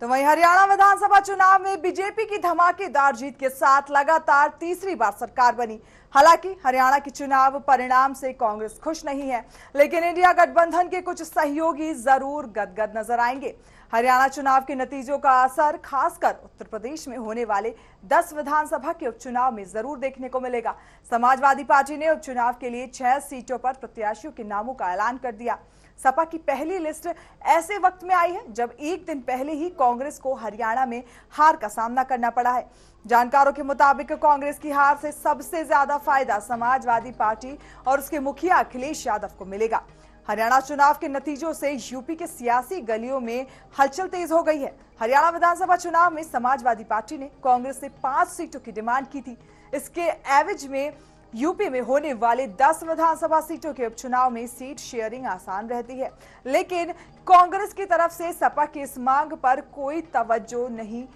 तो वहीं हरियाणा विधानसभा चुनाव में बीजेपी की धमाकेदार जीत के साथ लगातार तीसरी बार सरकार बनी हालांकि हरियाणा के चुनाव परिणाम से कांग्रेस खुश नहीं है लेकिन इंडिया गठबंधन के कुछ सहयोगी जरूर गदगद नजर आएंगे हरियाणा चुनाव के नतीजों का असर खासकर उत्तर प्रदेश में होने वाले 10 विधानसभा के उपचुनाव में जरूर देखने को मिलेगा समाजवादी पार्टी ने उपचुनाव के लिए छह सीटों पर प्रत्याशियों के नामों का ऐलान कर दिया सपा की पहली लिस्ट ऐसे वक्त में आई है जब एक दिन पहले ही कांग्रेस को हरियाणा में हार का सामना करना पड़ा है जानकारों के मुताबिक कांग्रेस की हार से सबसे ज्यादा फायदा समाजवादी पार्टी और उसके मुखिया अखिलेश यादव को मिलेगा हरियाणा चुनाव के नतीजों से यूपी के सियासी गलियों में हलचल तेज हो गई है हरियाणा विधानसभा चुनाव में समाजवादी पार्टी ने कांग्रेस से पांच सीटों की डिमांड की थी इसके एवज में यूपी में होने वाले 10 विधानसभा सीटों के उपचुनाव में सीट शेयरिंग आसान रहती है लेकिन कांग्रेस की तरफ से सपा की इस मांग पर कोई तवज्जो नहीं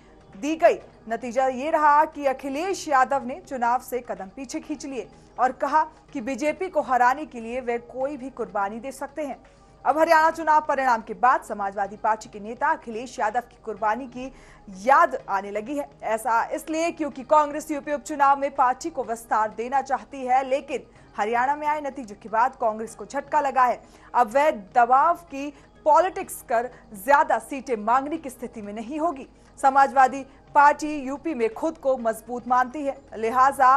दी गई नतीजा ये रहा कि अखिलेश यादव ने चुनाव से कदम पीछे खींच लिए और कहा कि बीजेपी को हराने के लिए वे कोई भी कुर्बानी दे सकते हैं अब हरियाणा चुनाव परिणाम के बाद समाजवादी पार्टी के नेता अखिलेश यादव की कुर्बानी की याद आने लगी है ऐसा इसलिए क्योंकि कांग्रेस यूपी उपचुनाव में पार्टी को विस्तार देना चाहती है लेकिन हरियाणा में आए नतीजों के बाद कांग्रेस को झटका लगा है अब वह दबाव की पॉलिटिक्स कर ज्यादा सीटें मांगने की स्थिति में नहीं होगी समाजवादी पार्टी यूपी में खुद को मजबूत मानती है लिहाजा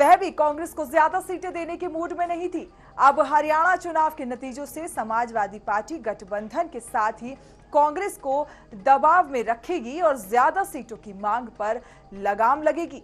वह भी कांग्रेस को ज्यादा सीटें देने के मूड में नहीं थी अब हरियाणा चुनाव के नतीजों से समाजवादी पार्टी गठबंधन के साथ ही कांग्रेस को दबाव में रखेगी और ज्यादा सीटों की मांग पर लगाम लगेगी